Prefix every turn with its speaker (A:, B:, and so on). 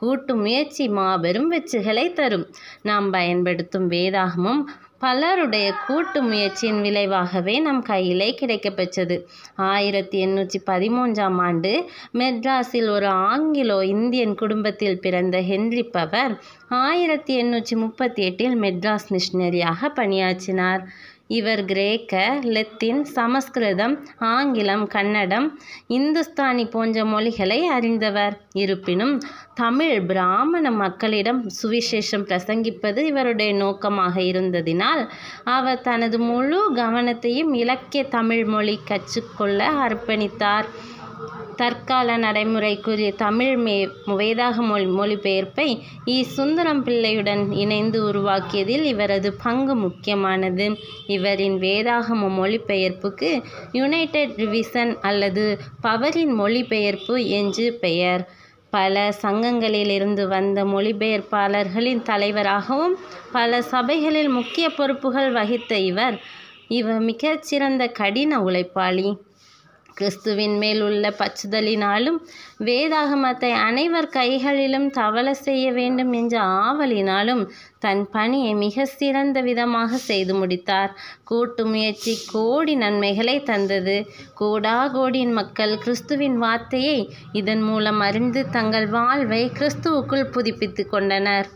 A: கூட்டு முயற்சி மாபெரும் வெற்றிகளை தரும் நாம் பயன்படுத்தும் வேதாகமும் பலருடைய கூட்டு முயற்சியின் விளைவாகவே நம் கையிலே கிடைக்கப்பெற்றது ஆயிரத்தி எண்ணூற்றி பதிமூன்றாம் ஆண்டு மெட்ராஸில் ஒரு ஆங்கிலோ இந்தியன் குடும்பத்தில் பிறந்த ஹென்ரி பவர் ஆயிரத்தி எண்ணூற்றி முப்பத்தி எட்டில் மெட்ராஸ் மிஷினரியாக பணியாற்றினார் இவர் கிரேக்க லெத்தின் சமஸ்கிருதம் ஆங்கிலம் கன்னடம் இந்துஸ்தானி போன்ற மொழிகளை அறிந்தவர் இருப்பினும் தமிழ் பிராமண மக்களிடம் சுவிசேஷம் பிரசங்கிப்பது இவருடைய நோக்கமாக இருந்ததினால் கூறினால் அவர் தனது முழு கவனத்தையும் இலக்கிய தமிழ் மொழி கற்றுக்கொள்ள அர்ப்பணித்தார் தற்கால நடைமுறைக்குரிய தமிழ் மே வேதாக மொழி மொழிபெயர்ப்பை இ சுந்தரம் பிள்ளையுடன் இணைந்து உருவாக்கியதில் இவரது பங்கு முக்கியமானது இவரின் வேதாகம மொழிபெயர்ப்புக்கு யுனைடெட் ரிவிசன் அல்லது பவரின் மொழிபெயர்ப்பு என்று பெயர் பல சங்கங்களிலிருந்து வந்த மொழிபெயர்ப்பாளர்களின் தலைவராகவும் பல சபைகளில் முக்கிய பொறுப்புகள் வகித்த இவர் இவர் மிகச்சிறந்த கடின உழைப்பாளி கிறிஸ்துவின் மேல் உள்ள பச்சுதலினாலும் வேதாகமத்தை அனைவர் கைகளிலும் தவள செய்ய வேண்டும் என்ற ஆவலினாலும் தன் பணியை மிக சிறந்த விதமாக செய்து முடித்தார் கூட்டு முயற்சி கோடி நன்மைகளை தந்தது கோடா கோடியின் மக்கள் கிறிஸ்துவின் வார்த்தையை இதன் மூலம் அறிந்து தங்கள் வாழ்வை கிறிஸ்துவுக்குள் புதுப்பித்து கொண்டனர்